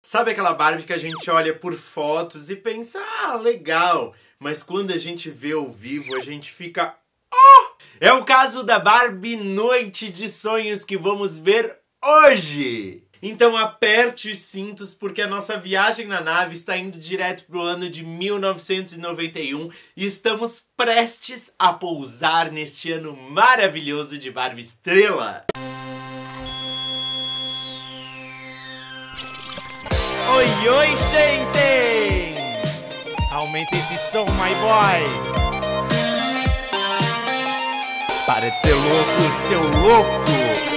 Sabe aquela Barbie que a gente olha por fotos e pensa, ah, legal, mas quando a gente vê ao vivo a gente fica, oh! É o caso da Barbie Noite de Sonhos que vamos ver hoje! Então aperte os cintos porque a nossa viagem na nave está indo direto para o ano de 1991 e estamos prestes a pousar neste ano maravilhoso de Barbie Estrela! Música Oi, oi, gente! Aumenta esse som, my boy! Para de ser louco, seu louco!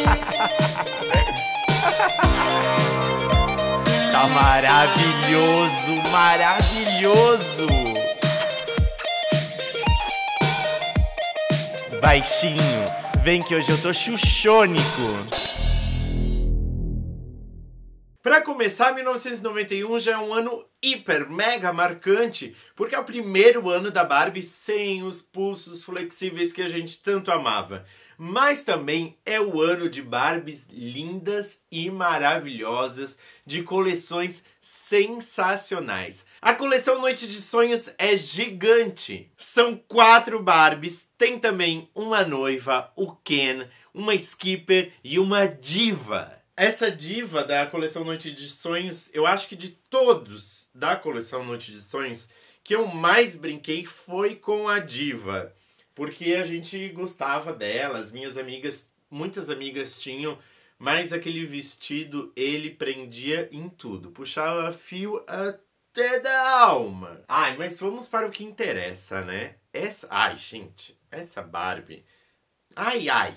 tá maravilhoso, maravilhoso! Baixinho, vem que hoje eu tô chuchônico! Para começar, 1991 já é um ano hiper mega marcante, porque é o primeiro ano da Barbie sem os pulsos flexíveis que a gente tanto amava. Mas também é o ano de Barbies lindas e maravilhosas, de coleções sensacionais. A coleção Noite de Sonhos é gigante. São quatro Barbies, tem também uma noiva, o Ken, uma skipper e uma diva. Essa diva da coleção Noite de Sonhos, eu acho que de todos da coleção Noite de Sonhos, que eu mais brinquei foi com a diva. Porque a gente gostava dela, as minhas amigas, muitas amigas tinham, mas aquele vestido ele prendia em tudo, puxava fio até da alma. Ai, mas vamos para o que interessa, né? Essa. Ai, gente, essa Barbie. Ai, ai.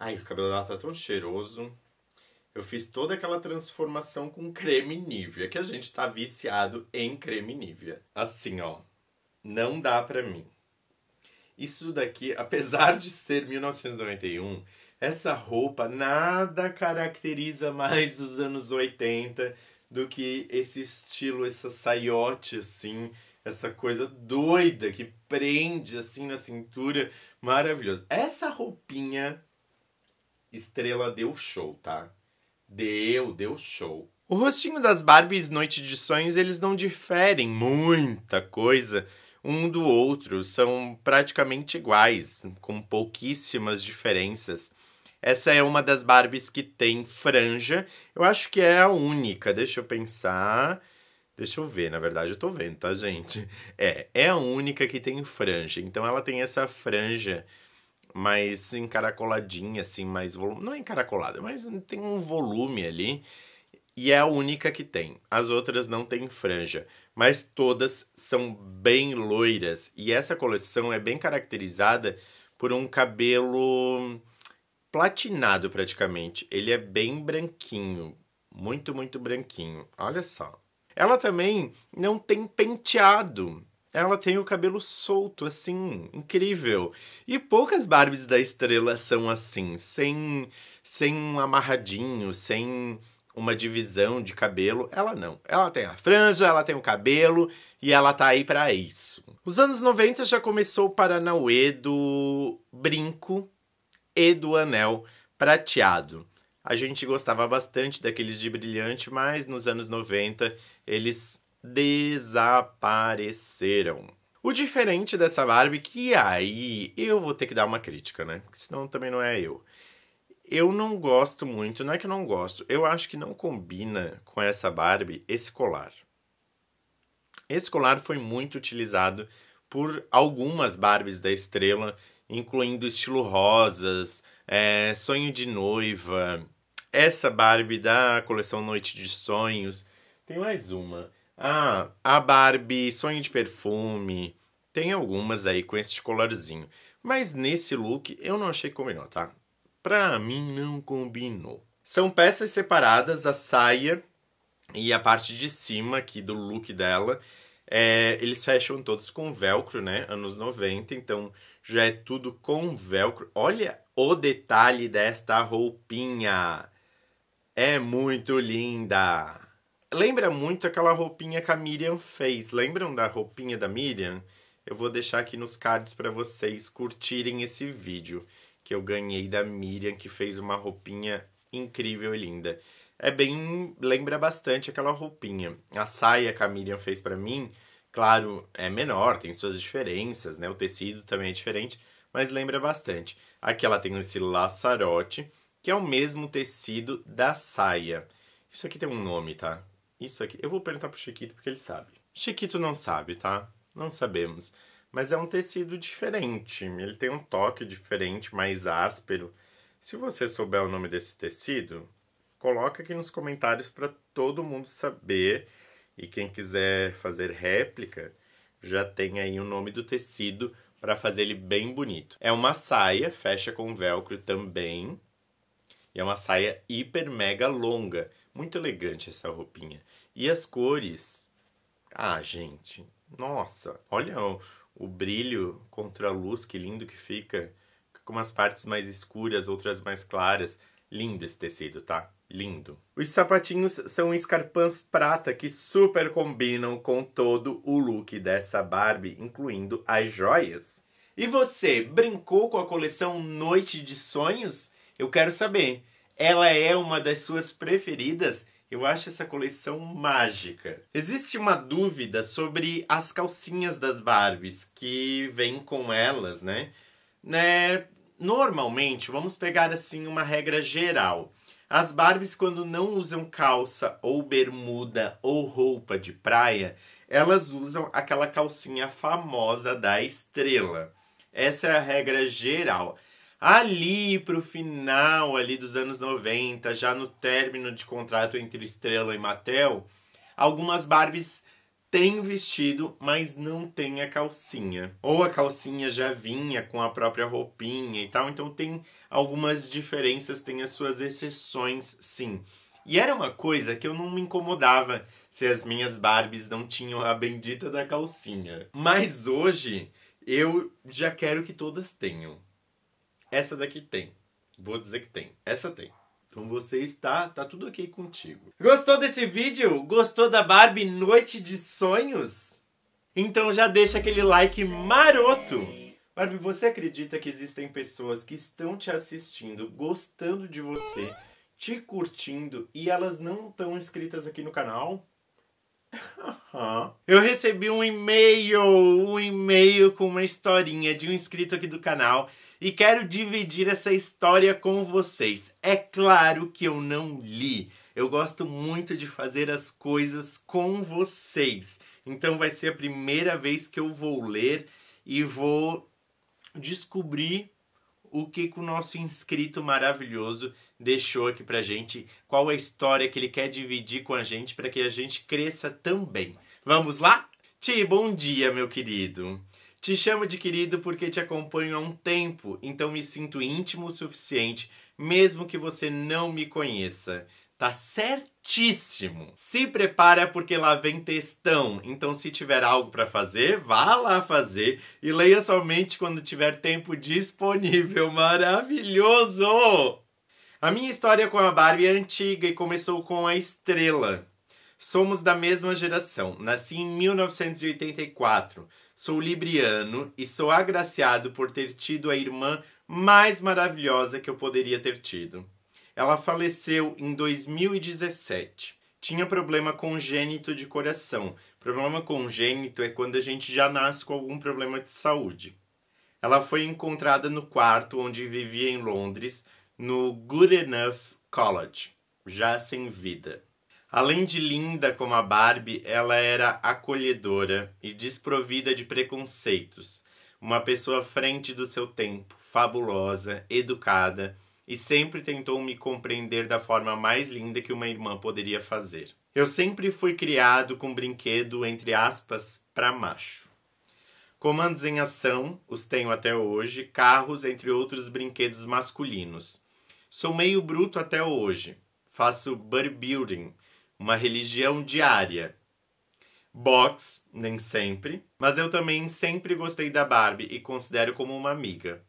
Ai, o cabelo dela tá tão cheiroso. Eu fiz toda aquela transformação com creme Nivea, que a gente tá viciado em creme Nivea. Assim, ó, não dá pra mim. Isso daqui, apesar de ser 1991, essa roupa nada caracteriza mais os anos 80 do que esse estilo, essa saiote assim, essa coisa doida que prende assim na cintura, maravilhoso. Essa roupinha estrela deu show, tá? Deu, deu show. O rostinho das Barbies Noite de Sonhos, eles não diferem muita coisa um do outro, são praticamente iguais, com pouquíssimas diferenças. Essa é uma das Barbies que tem franja. Eu acho que é a única. Deixa eu pensar. Deixa eu ver, na verdade eu tô vendo, tá, gente? É, é a única que tem franja. Então ela tem essa franja mais encaracoladinha, assim, mais volume. Não é encaracolada, mas tem um volume ali. E é a única que tem. As outras não têm franja, mas todas são bem loiras. E essa coleção é bem caracterizada por um cabelo platinado praticamente. Ele é bem branquinho, muito, muito branquinho. Olha só. Ela também não tem penteado. Ela tem o cabelo solto, assim, incrível. E poucas Barbies da Estrela são assim, sem, sem um amarradinho, sem uma divisão de cabelo. Ela não. Ela tem a franja, ela tem o cabelo e ela tá aí para isso. Os anos 90 já começou o Paranauê do brinco e do anel prateado. A gente gostava bastante daqueles de brilhante, mas nos anos 90 eles desapareceram. O diferente dessa Barbie, que aí eu vou ter que dar uma crítica, né? Porque senão também não é eu. Eu não gosto muito, não é que eu não gosto, eu acho que não combina com essa Barbie esse colar. Esse colar foi muito utilizado por algumas Barbies da estrela, incluindo estilo rosas, é, sonho de noiva, essa Barbie da coleção Noite de Sonhos. Tem mais uma. Ah, a Barbie, Sonho de Perfume. Tem algumas aí com esse colarzinho. Mas nesse look eu não achei que combinou, tá? Pra mim não combinou. São peças separadas, a saia e a parte de cima aqui do look dela. É, eles fecham todos com velcro, né? Anos 90, então já é tudo com velcro. Olha o detalhe desta roupinha! É muito linda! Lembra muito aquela roupinha que a Miriam fez. Lembram da roupinha da Miriam? Eu vou deixar aqui nos cards para vocês curtirem esse vídeo que eu ganhei da Miriam, que fez uma roupinha incrível e linda. É bem. lembra bastante aquela roupinha. A saia que a Miriam fez para mim, claro, é menor, tem suas diferenças, né? O tecido também é diferente, mas lembra bastante. Aqui ela tem esse laçarote, que é o mesmo tecido da saia. Isso aqui tem um nome, tá? Isso aqui. Eu vou perguntar pro Chiquito porque ele sabe. Chiquito não sabe, tá? Não sabemos. Mas é um tecido diferente. Ele tem um toque diferente, mais áspero. Se você souber o nome desse tecido, coloca aqui nos comentários para todo mundo saber. E quem quiser fazer réplica, já tem aí o nome do tecido para fazer ele bem bonito. É uma saia, fecha com velcro também. E é uma saia hiper mega longa. Muito elegante essa roupinha. E as cores? Ah, gente, nossa, olha o, o brilho contra a luz, que lindo que fica. Com umas partes mais escuras, outras mais claras. Lindo esse tecido, tá? Lindo. Os sapatinhos são escarpãs prata que super combinam com todo o look dessa Barbie, incluindo as joias. E você, brincou com a coleção Noite de Sonhos? Eu quero saber. Ela é uma das suas preferidas? Eu acho essa coleção mágica. Existe uma dúvida sobre as calcinhas das Barbies que vêm com elas, né? né? Normalmente, vamos pegar assim uma regra geral. As Barbies, quando não usam calça ou bermuda ou roupa de praia, elas usam aquela calcinha famosa da estrela. Essa é a regra geral ali pro final ali dos anos 90, já no término de contrato entre Estrela e Mattel, algumas Barbies têm vestido, mas não tem a calcinha. Ou a calcinha já vinha com a própria roupinha e tal, então tem algumas diferenças, tem as suas exceções, sim. E era uma coisa que eu não me incomodava se as minhas Barbies não tinham a bendita da calcinha. Mas hoje eu já quero que todas tenham. Essa daqui tem. Vou dizer que tem. Essa tem. Então você está, tá tudo ok contigo. Gostou desse vídeo? Gostou da Barbie Noite de Sonhos? Então já deixa aquele like maroto. Barbie, você acredita que existem pessoas que estão te assistindo, gostando de você, te curtindo e elas não estão inscritas aqui no canal? Uhum. Eu recebi um e-mail, um e-mail com uma historinha de um inscrito aqui do canal e quero dividir essa história com vocês. É claro que eu não li. Eu gosto muito de fazer as coisas com vocês. Então vai ser a primeira vez que eu vou ler e vou descobrir o que, que o nosso inscrito maravilhoso deixou aqui pra gente qual a história que ele quer dividir com a gente para que a gente cresça também. Vamos lá? Ti, bom dia, meu querido. Te chamo de querido porque te acompanho há um tempo, então me sinto íntimo o suficiente, mesmo que você não me conheça. Tá certíssimo. Se prepara porque lá vem textão. Então se tiver algo para fazer, vá lá fazer e leia somente quando tiver tempo disponível. Maravilhoso! A minha história com a Barbie é antiga e começou com a estrela. Somos da mesma geração. Nasci em 1984. Sou libriano e sou agraciado por ter tido a irmã mais maravilhosa que eu poderia ter tido. Ela faleceu em 2017. Tinha problema congênito de coração. Problema congênito é quando a gente já nasce com algum problema de saúde. Ela foi encontrada no quarto onde vivia em Londres no Good Enough College, já sem vida. Além de linda como a Barbie, ela era acolhedora e desprovida de preconceitos. Uma pessoa à frente do seu tempo, fabulosa, educada e sempre tentou me compreender da forma mais linda que uma irmã poderia fazer. Eu sempre fui criado com brinquedo, entre aspas, para macho. Comandos em ação, os tenho até hoje, carros, entre outros brinquedos masculinos. Sou meio bruto até hoje. Faço bodybuilding, uma religião diária. Box, nem sempre, mas eu também sempre gostei da Barbie e considero como uma amiga.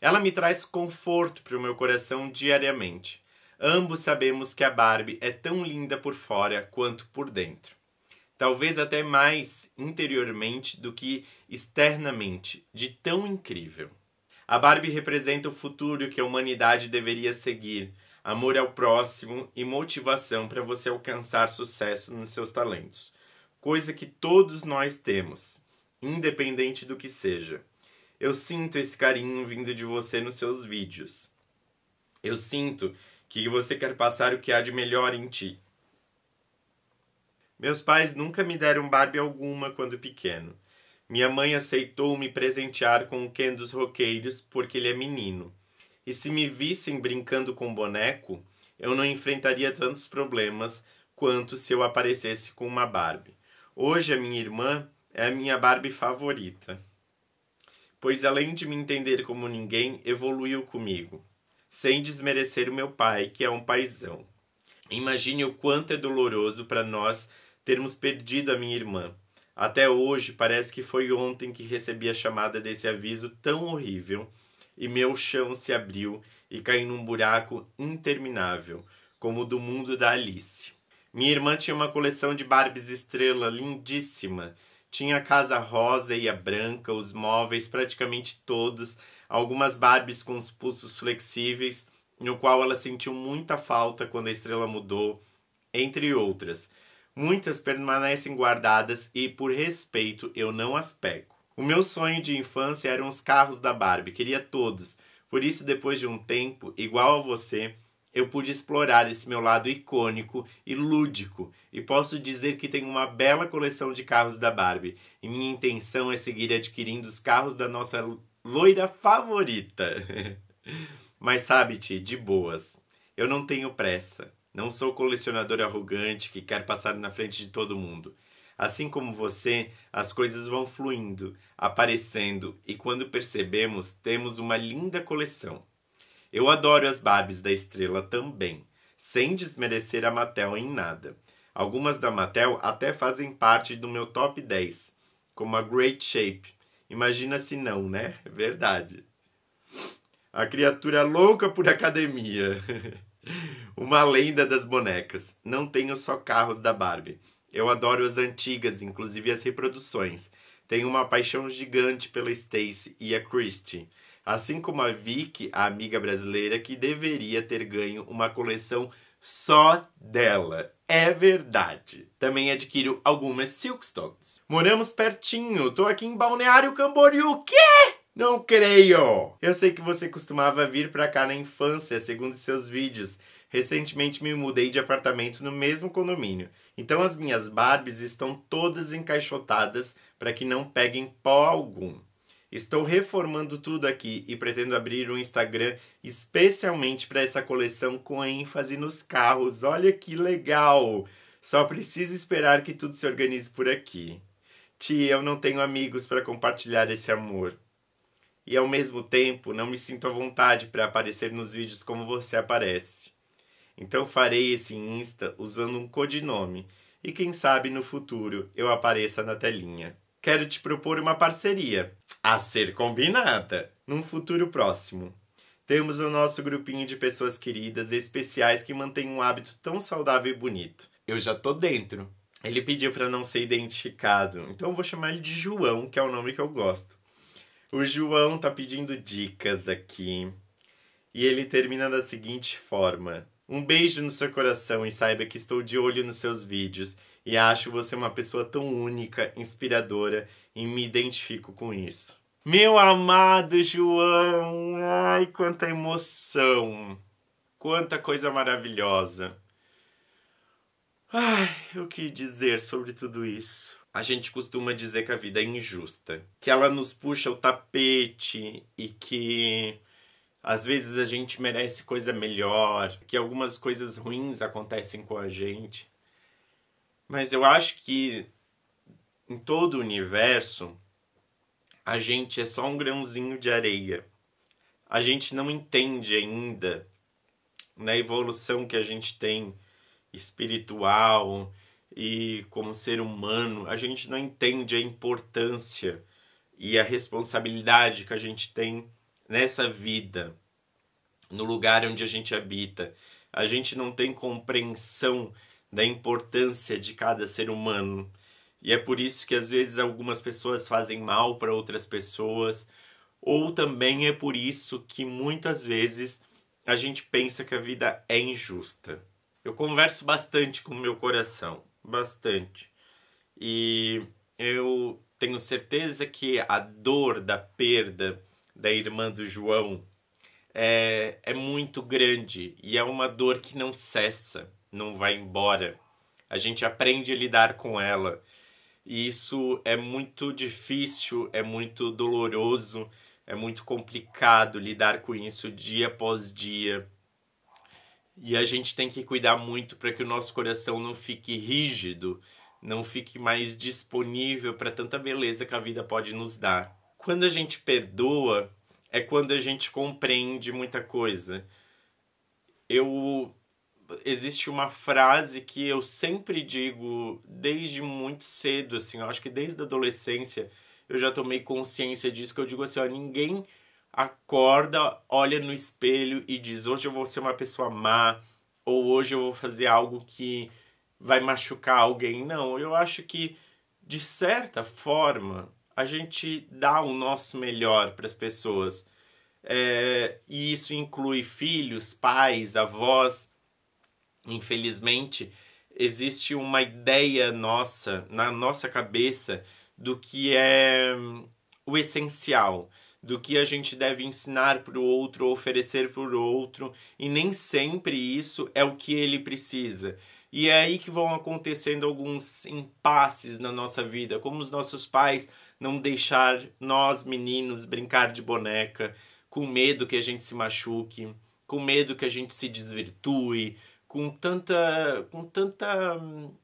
Ela me traz conforto para o meu coração diariamente. Ambos sabemos que a Barbie é tão linda por fora quanto por dentro. Talvez até mais interiormente do que externamente, de tão incrível. A Barbie representa o futuro que a humanidade deveria seguir, amor ao próximo e motivação para você alcançar sucesso nos seus talentos, coisa que todos nós temos, independente do que seja. Eu sinto esse carinho vindo de você nos seus vídeos. Eu sinto que você quer passar o que há de melhor em ti. Meus pais nunca me deram Barbie alguma quando pequeno. Minha mãe aceitou me presentear com o Ken dos Roqueiros porque ele é menino. E se me vissem brincando com boneco, eu não enfrentaria tantos problemas quanto se eu aparecesse com uma Barbie. Hoje a minha irmã é a minha Barbie favorita, pois além de me entender como ninguém, evoluiu comigo, sem desmerecer o meu pai, que é um paizão. Imagine o quanto é doloroso para nós termos perdido a minha irmã. Até hoje, parece que foi ontem que recebi a chamada desse aviso tão horrível e meu chão se abriu e caí num buraco interminável, como o do mundo da Alice. Minha irmã tinha uma coleção de Barbies estrela lindíssima. Tinha a casa rosa e a branca, os móveis praticamente todos, algumas Barbies com os pulsos flexíveis, no qual ela sentiu muita falta quando a estrela mudou, entre outras. Muitas permanecem guardadas e, por respeito, eu não as pego. O meu sonho de infância eram os carros da Barbie, queria todos. Por isso, depois de um tempo, igual a você, eu pude explorar esse meu lado icônico e lúdico, e posso dizer que tenho uma bela coleção de carros da Barbie. E minha intenção é seguir adquirindo os carros da nossa loira favorita. Mas sabe-te, de boas, eu não tenho pressa. Não sou colecionador arrogante que quer passar na frente de todo mundo. Assim como você, as coisas vão fluindo, aparecendo e quando percebemos, temos uma linda coleção. Eu adoro as Barbies da Estrela também, sem desmerecer a Mattel em nada. Algumas da Mattel até fazem parte do meu top 10, como a Great Shape. Imagina se não, né? É verdade. A criatura louca por academia. Uma lenda das bonecas. Não tenho só carros da Barbie. Eu adoro as antigas, inclusive as reproduções. Tenho uma paixão gigante pela Stacy e a Christie. Assim como a Vicky, a amiga brasileira, que deveria ter ganho uma coleção só dela. É verdade. Também adquiro algumas Silkstones. Moramos pertinho. Tô aqui em Balneário Camboriú. Quê? Não creio! Eu sei que você costumava vir para cá na infância, segundo seus vídeos. Recentemente me mudei de apartamento no mesmo condomínio. Então as minhas Barbies estão todas encaixotadas para que não peguem pó algum. Estou reformando tudo aqui e pretendo abrir um Instagram especialmente para essa coleção com ênfase nos carros. Olha que legal! Só preciso esperar que tudo se organize por aqui. Tia, eu não tenho amigos para compartilhar esse amor e ao mesmo tempo não me sinto à vontade para aparecer nos vídeos como você aparece. Então farei esse Insta usando um codinome e quem sabe no futuro eu apareça na telinha. Quero te propor uma parceria a ser combinada num futuro próximo. Temos o nosso grupinho de pessoas queridas e especiais que mantém um hábito tão saudável e bonito. Eu já tô dentro. Ele pediu para não ser identificado, então vou chamar ele de João, que é o nome que eu gosto. O João tá pedindo dicas aqui. E ele termina da seguinte forma: Um beijo no seu coração e saiba que estou de olho nos seus vídeos e acho você uma pessoa tão única, inspiradora e me identifico com isso. Meu amado João, ai quanta emoção. Quanta coisa maravilhosa. Ai, o que dizer sobre tudo isso? A gente costuma dizer que a vida é injusta, que ela nos puxa o tapete e que às vezes a gente merece coisa melhor, que algumas coisas ruins acontecem com a gente. Mas eu acho que em todo o universo a gente é só um grãozinho de areia. A gente não entende ainda na evolução que a gente tem espiritual, e como ser humano, a gente não entende a importância e a responsabilidade que a gente tem nessa vida, no lugar onde a gente habita. A gente não tem compreensão da importância de cada ser humano. E é por isso que às vezes algumas pessoas fazem mal para outras pessoas, ou também é por isso que muitas vezes a gente pensa que a vida é injusta. Eu converso bastante com o meu coração bastante. E eu tenho certeza que a dor da perda da irmã do João é, é muito grande e é uma dor que não cessa, não vai embora. A gente aprende a lidar com ela. E isso é muito difícil, é muito doloroso, é muito complicado lidar com isso dia após dia. E a gente tem que cuidar muito para que o nosso coração não fique rígido, não fique mais disponível para tanta beleza que a vida pode nos dar. Quando a gente perdoa, é quando a gente compreende muita coisa. Eu existe uma frase que eu sempre digo desde muito cedo, assim, eu acho que desde a adolescência eu já tomei consciência disso que eu digo assim, ó, ninguém acorda, olha no espelho e diz: hoje eu vou ser uma pessoa má, ou hoje eu vou fazer algo que vai machucar alguém. Não, eu acho que de certa forma a gente dá o nosso melhor para as pessoas. É, e isso inclui filhos, pais, avós. Infelizmente, existe uma ideia nossa, na nossa cabeça, do que é hum, o essencial do que a gente deve ensinar para o outro, oferecer para o outro, e nem sempre isso é o que ele precisa. E é aí que vão acontecendo alguns impasses na nossa vida, como os nossos pais não deixar nós meninos brincar de boneca, com medo que a gente se machuque, com medo que a gente se desvirtue, com tanta com tanta hum,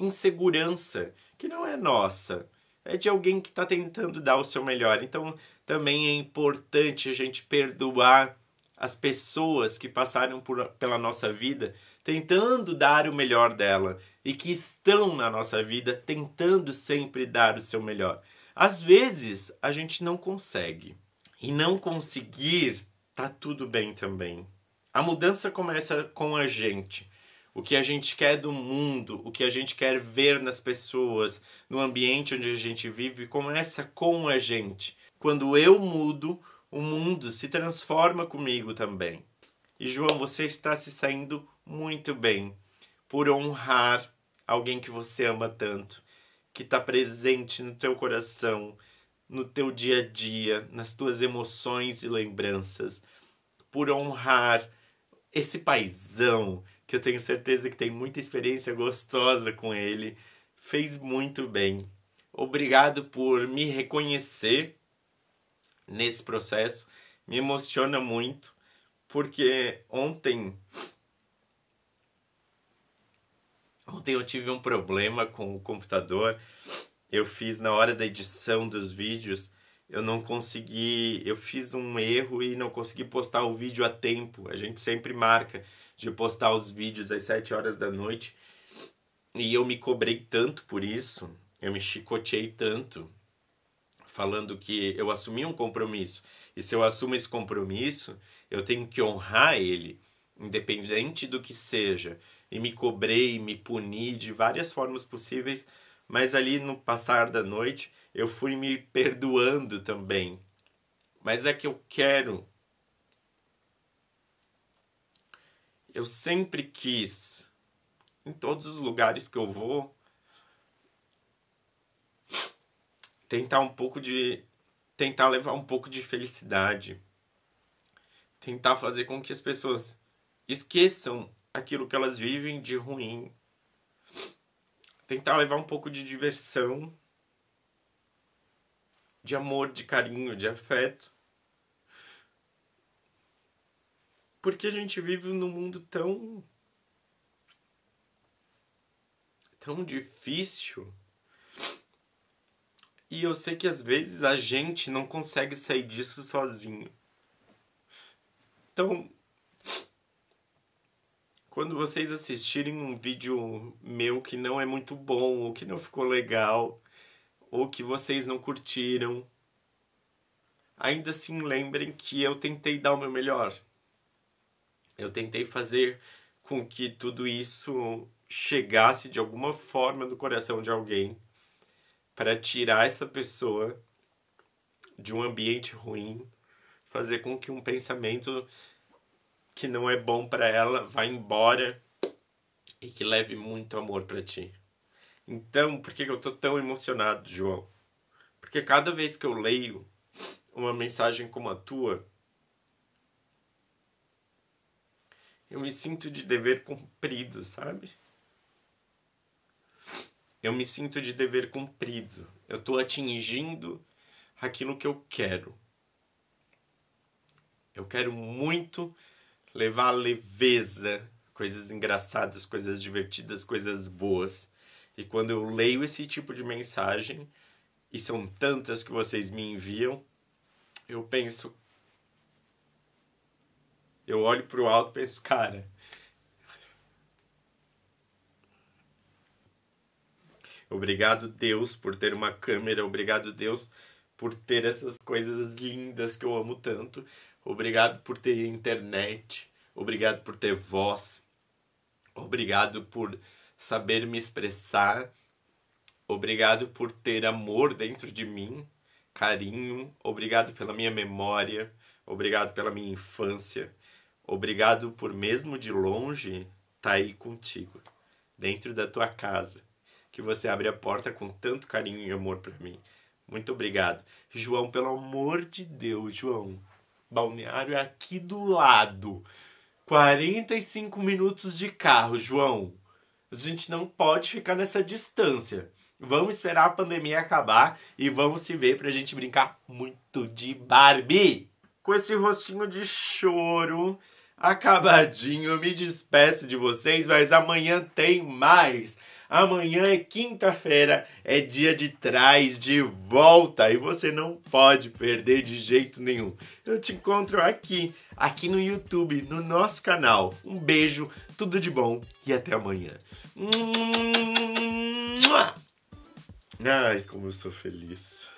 insegurança que não é nossa, é de alguém que está tentando dar o seu melhor. Então, também é importante a gente perdoar as pessoas que passaram por, pela nossa vida tentando dar o melhor dela e que estão na nossa vida tentando sempre dar o seu melhor. Às vezes a gente não consegue e não conseguir tá tudo bem também. A mudança começa com a gente. O que a gente quer do mundo, o que a gente quer ver nas pessoas, no ambiente onde a gente vive, começa com a gente. Quando eu mudo, o mundo se transforma comigo também. E João, você está se saindo muito bem por honrar alguém que você ama tanto, que está presente no teu coração, no teu dia a dia, nas tuas emoções e lembranças, por honrar esse paizão que eu tenho certeza que tem muita experiência gostosa com ele, fez muito bem. Obrigado por me reconhecer nesse processo me emociona muito, porque ontem ontem eu tive um problema com o computador. Eu fiz na hora da edição dos vídeos, eu não consegui, eu fiz um erro e não consegui postar o vídeo a tempo. A gente sempre marca de postar os vídeos às 7 horas da noite. E eu me cobrei tanto por isso, eu me chicoteei tanto falando que eu assumi um compromisso. E se eu assumo esse compromisso, eu tenho que honrar ele, independente do que seja. E me cobrei, me puni de várias formas possíveis, mas ali no passar da noite eu fui me perdoando também. Mas é que eu quero. Eu sempre quis, em todos os lugares que eu vou, tentar um pouco de tentar levar um pouco de felicidade, tentar fazer com que as pessoas esqueçam aquilo que elas vivem de ruim, tentar levar um pouco de diversão, de amor, de carinho, de afeto. Porque a gente vive num mundo tão tão difícil e eu sei que às vezes a gente não consegue sair disso sozinho. Então, quando vocês assistirem um vídeo meu que não é muito bom, ou que não ficou legal, ou que vocês não curtiram, ainda assim lembrem que eu tentei dar o meu melhor. Eu tentei fazer com que tudo isso chegasse de alguma forma no coração de alguém para tirar essa pessoa de um ambiente ruim, fazer com que um pensamento que não é bom para ela vá embora e que leve muito amor para ti. Então, por que eu tô tão emocionado, João? Porque cada vez que eu leio uma mensagem como a tua, eu me sinto de dever cumprido, sabe? eu me sinto de dever cumprido. Eu estou atingindo aquilo que eu quero. Eu quero muito levar leveza, coisas engraçadas, coisas divertidas, coisas boas. E quando eu leio esse tipo de mensagem, e são tantas que vocês me enviam, eu penso. Eu olho para o alto e penso, cara, Obrigado, Deus, por ter uma câmera. Obrigado, Deus, por ter essas coisas lindas que eu amo tanto. Obrigado por ter internet. Obrigado por ter voz. Obrigado por saber me expressar. Obrigado por ter amor dentro de mim, carinho. Obrigado pela minha memória. Obrigado pela minha infância. Obrigado por, mesmo de longe, estar tá aí contigo, dentro da tua casa que você abre a porta com tanto carinho e amor para mim. Muito obrigado. João, pelo amor de Deus, João. Balneário é aqui do lado. 45 minutos de carro, João. A gente não pode ficar nessa distância. Vamos esperar a pandemia acabar e vamos se ver pra gente brincar muito de Barbie. Com esse rostinho de choro acabadinho, eu me despeço de vocês, mas amanhã tem mais. Amanhã é quinta-feira, é dia de trás de volta e você não pode perder de jeito nenhum. Eu te encontro aqui, aqui no YouTube, no nosso canal. Um beijo, tudo de bom e até amanhã. Ai, como eu sou feliz.